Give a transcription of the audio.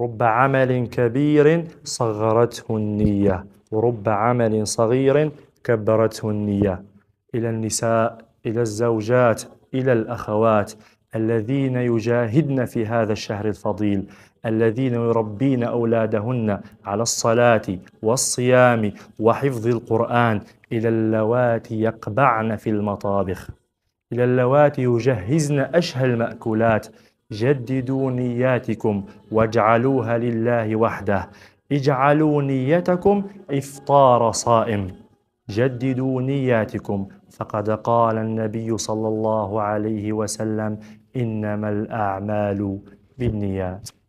رب عمل كبير صغرته النية ورب عمل صغير كبرته النية إلى النساء إلى الزوجات إلى الأخوات الذين يجاهدن في هذا الشهر الفضيل الذين يربين أولادهن على الصلاة والصيام وحفظ القرآن إلى اللواتي يقبعن في المطابخ إلى اللواتي يجهزن أشهى المأكولات جددوا نياتكم واجعلوها لله وحده اجعلوا نيتكم إفطار صائم جددوا نياتكم فقد قال النبي صلى الله عليه وسلم إنما الأعمال بالنيات